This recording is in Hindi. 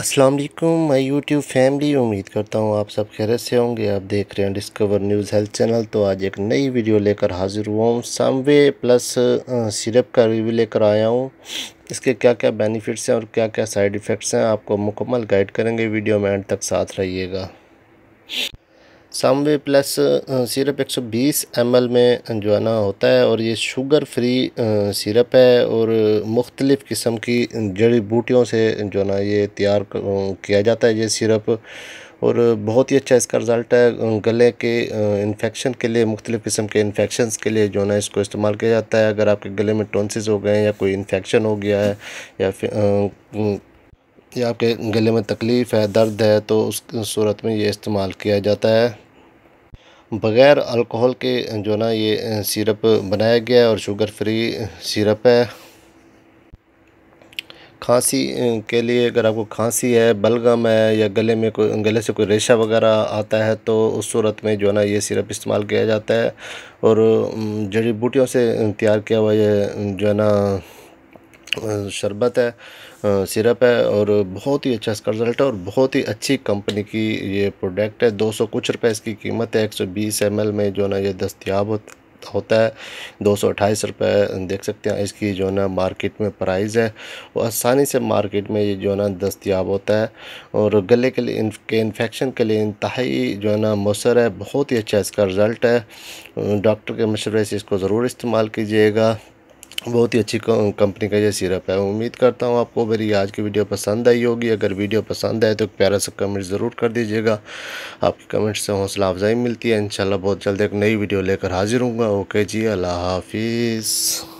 अस्सलाम वालेकुम माय यूट्यूब फैमिली उम्मीद करता हूँ आप सब खैर से होंगे आप देख रहे हैं डिस्कवर न्यूज़ हेल्थ चैनल तो आज एक नई वीडियो लेकर हाज़िर हुआ हूँ सामवे प्लस सिरप का रिव्यू लेकर आया हूँ इसके क्या क्या बेनिफिट्स हैं और क्या क्या साइड इफ़ेक्ट्स हैं आपको मुकम्मल गाइड करेंगे वीडियो में एंड तक साथ रहिएगा सामवे प्लस सिरप 120 एमएल में जो है ना होता है और ये शुगर फ्री सिरप है और मुख्तलिफ़ किस्म की जड़ी बूटियों से जो है ना ये तैयार किया जाता है ये सिरप और बहुत ही अच्छा इसका रिज़ल्ट है गले के इन्फेक्शन के लिए मुख्तलिफ़ किस्म के इन्फेक्शन के लिए जो है ना इसको इस्तेमाल किया जाता है अगर आपके गले में टोनसिस हो गए हैं या कोई इन्फेक्शन हो गया है या फिर या आपके गले में तकलीफ़ है दर्द है तो उस सूरत में ये इस्तेमाल किया जाता है बग़ैर अल्कोहल के जो ना ये सिरप बनाया गया है और शुगर फ्री सिरप है खांसी के लिए अगर आपको खांसी है बलगम है या गले में कोई गले से कोई रेशा वगैरह आता है तो उस सूरत में जो है ना ये सिरप इस्तेमाल किया जाता है और जड़ी बूटियों से तैयार किया हुआ ये जो है ना शरबत है सिरप है और बहुत ही अच्छा इसका रिज़ल्ट है और बहुत ही अच्छी कंपनी की ये प्रोडक्ट है दो सौ कुछ रुपए इसकी कीमत है एक सौ बीस एम एल में जो ना ये दस्तियाब होता है दो सौ अट्ठाईस रुपये देख सकते हैं इसकी जो है ना मार्केट में प्राइस है वो आसानी से मार्केट में ये जो है ना दस्तियाब होता है और गले के लिए के इन्फेक्शन के लिए इंतहाई जो है ना मसर है बहुत ही अच्छा इसका रिज़ल्ट है डॉक्टर के मशवरे से इसको ज़रूर इस्तेमाल कीजिएगा बहुत ही अच्छी कंपनी का ये सिरप है उम्मीद करता हूँ आपको मेरी आज की वीडियो पसंद आई होगी अगर वीडियो पसंद आए तो प्यारा सा कमेंट ज़रूर कर दीजिएगा आपके कमेंट से हौसला अफजाई मिलती है इंशाल्लाह बहुत जल्द एक नई वीडियो लेकर हाजिर हूँ ओके जी अल्लाह हाफिज़